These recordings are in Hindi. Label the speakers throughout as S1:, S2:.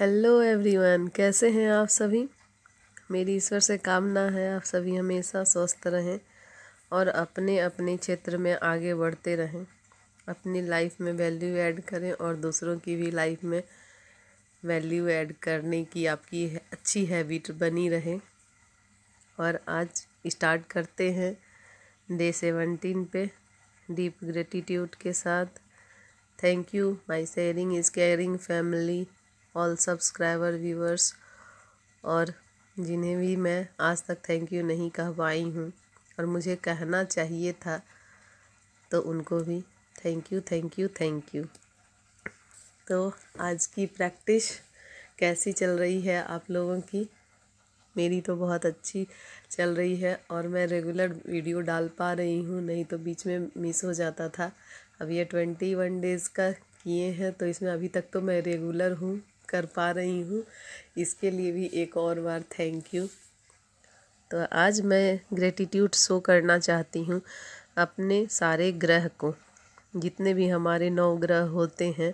S1: हेलो एवरीवन कैसे हैं आप सभी मेरी ईश्वर से कामना है आप सभी हमेशा स्वस्थ रहें और अपने अपने क्षेत्र में आगे बढ़ते रहें अपनी लाइफ में वैल्यू ऐड करें और दूसरों की भी लाइफ में वैल्यू ऐड करने की आपकी अच्छी हैबिट बनी रहे और आज स्टार्ट करते हैं डे सेवेंटीन पे डीप ग्रेटिट्यूड के साथ thank you my sharing is caring family all subscriber viewers और जिन्हें भी मैं आज तक थैंक यू नहीं कह पाई हूँ और मुझे कहना चाहिए था तो उनको भी thank you thank you thank you तो आज की प्रैक्टिस कैसी चल रही है आप लोगों की मेरी तो बहुत अच्छी चल रही है और मैं रेगुलर वीडियो डाल पा रही हूँ नहीं तो बीच में मिस हो जाता था अब ये ट्वेंटी वन डेज़ का किए हैं तो इसमें अभी तक तो मैं रेगुलर हूँ कर पा रही हूँ इसके लिए भी एक और बार थैंक यू तो आज मैं ग्रेटिट्यूड शो करना चाहती हूँ अपने सारे ग्रह को जितने भी हमारे नौ ग्रह होते हैं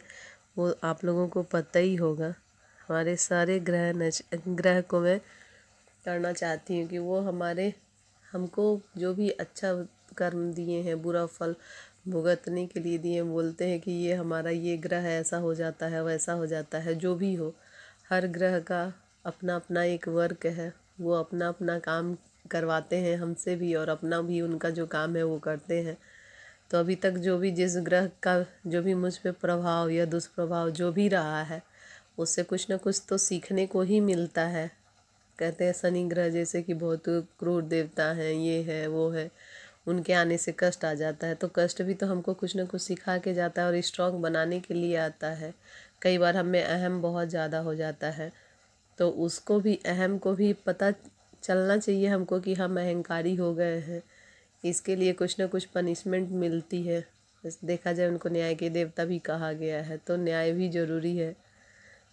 S1: वो आप लोगों को पता ही होगा हमारे सारे ग्रह नच ग्रह को मैं करना चाहती हूँ कि वो हमारे हमको जो भी अच्छा कर्म दिए हैं बुरा फल भुगतने के लिए दिए बोलते हैं कि ये हमारा ये ग्रह ऐसा हो जाता है वैसा हो जाता है जो भी हो हर ग्रह का अपना अपना एक वर्क है वो अपना अपना काम करवाते हैं हमसे भी और अपना भी उनका जो काम है वो करते हैं तो अभी तक जो भी जिस ग्रह का जो भी मुझ पर प्रभाव या दुष्प्रभाव जो भी रहा है उससे कुछ ना कुछ तो सीखने को ही मिलता है कहते हैं शनि ग्रह जैसे कि बहुत क्रूर देवता हैं ये है वो है उनके आने से कष्ट आ जाता है तो कष्ट भी तो हमको कुछ ना कुछ सिखा के जाता है और स्ट्रॉन्ग बनाने के लिए आता है कई बार हमें अहम बहुत ज़्यादा हो जाता है तो उसको भी अहम को भी पता चलना चाहिए हमको कि हम अहंकारी हो गए हैं इसके लिए कुछ ना कुछ पनिशमेंट मिलती है देखा जाए उनको न्याय के देवता भी कहा गया है तो न्याय भी ज़रूरी है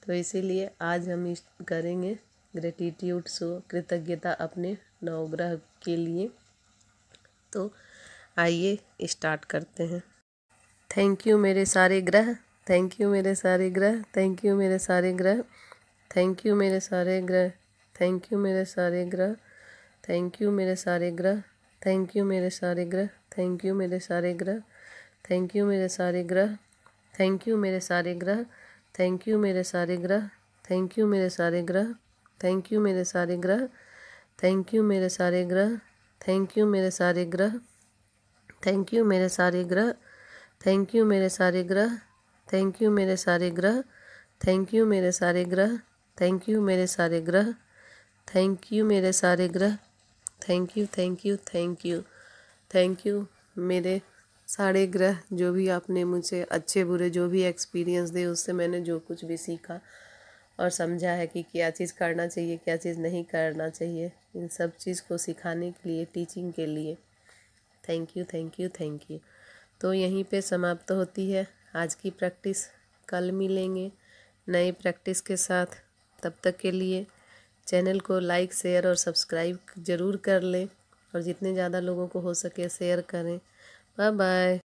S1: तो इसीलिए आज हम इस करेंगे ग्रेटिट्यूड शो कृतज्ञता अपने नवग्रह के लिए तो आइए स्टार्ट करते हैं थैंक यू मेरे सारे ग्रह थैंक यू मेरे सारे ग्रह थैंक यू मेरे सारे ग्रह थैंक यू मेरे सारे ग्रह थैंक यू मेरे सारे ग्रह थैंक यू मेरे सारे ग्रह थैंक यू मेरे सारे ग्रह थैंक यू मेरे सारे ग्रह थैंक यू मेरे सारे ग्रह थैंक यू मेरे सारे ग्रह थैंक यू मेरे सारे ग्रह थैंक यू मेरे सारे ग्रह थैंक यू मेरे सारे ग्रह थैंक यू मेरे सारे ग्रह थैंक यू मेरे सारे ग्रह थैंक यू मेरे सारे ग्रह थैंक यू मेरे सारे ग्रह थैंक यू मेरे सारे ग्रह थैंक यू मेरे सारे ग्रह थैंक यू मेरे सारे ग्रह थैंक यू मेरे सारे ग्रह thank you thank you thank you thank you मेरे सारे ग्रह जो भी आपने मुझे अच्छे बुरे जो भी एक्सपीरियंस दिए उससे मैंने जो कुछ भी सीखा और समझा है कि क्या चीज़ करना चाहिए क्या चीज़ नहीं करना चाहिए इन सब चीज़ को सिखाने के लिए टीचिंग के लिए thank you thank you thank you तो यहीं पे समाप्त होती है आज की प्रैक्टिस कल मिलेंगे नए प्रैक्टिस के साथ तब तक के लिए चैनल को लाइक शेयर और सब्सक्राइब ज़रूर कर लें और जितने ज़्यादा लोगों को हो सके शेयर करें बाय बाय